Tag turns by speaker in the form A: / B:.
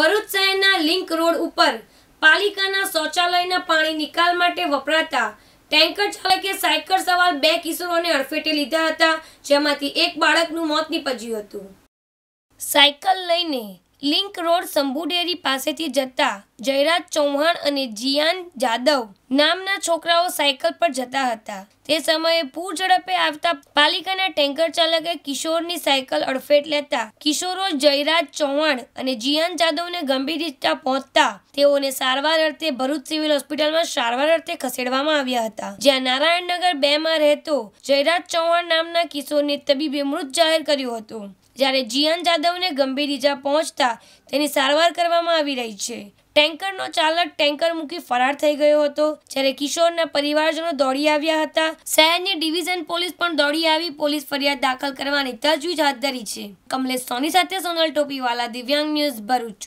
A: ભરૂચ શહેરના link road ઉપર પાલિકાના શૌચાલયના પાણી નિકાલ માટે વપરાતા ટેન્કર ચાલકે સાયકલ સવાર બે કિશોરોને અડફેટે લીધા હતા જેમાંથી એક બાળકનું મોત નીપજ્યું હતું સાયકલ લઈને લિંક રોડ શંભુડેરી પાસેથી જતા જયરાજ ચૌહાણ અને જીયાન જાદવ નામના છોકરાઓ સાયકલ પર જતા હતા એ સમયે પૂર ઝડપે આવતા પાલિકાના ટેન્કર ચાલકે કિશોરની સાયકલ અડફેટ લેતા કિશોરો જયરાજ ચૌહાણ અને જીયાન જાદવને ગંભીર ઇજા પહોંચતા તેઓને સારવાર અર્થે ભરૂચ સિવિલ હોસ્પિટલમાં સારવાર અર્થે ખસેડવામાં આવ્યા હતા જ્યાં નારાયણનગર બે માં રહેતો જયરાજ ચૌહાણ નામના કિશોરને તબીબે મૃત જાહેર કર્યું હતું જ્યારે જીયાન જાદવને ગંભીર ઈજા પહોંચતા તેની સારવાર કરવામાં આવી રહી છે ટેન્કરનો ચાલક ટેન્કર મૂકી ફરાર થઈ ગયો હતો જ્યારે કિશોરના પરિવારજનો દોડી આવ્યા હતા શહેરની ડિવિઝન પોલીસ પણ દોડી આવી પોલીસ ફરિયાદ દાખલ કરવાની તજવીજ હાથ ધરી છે કમલેશ સોની સાથે સોનલ ટોપીવાલા દિવ્યાંગ ન્યૂઝ ભરૂચ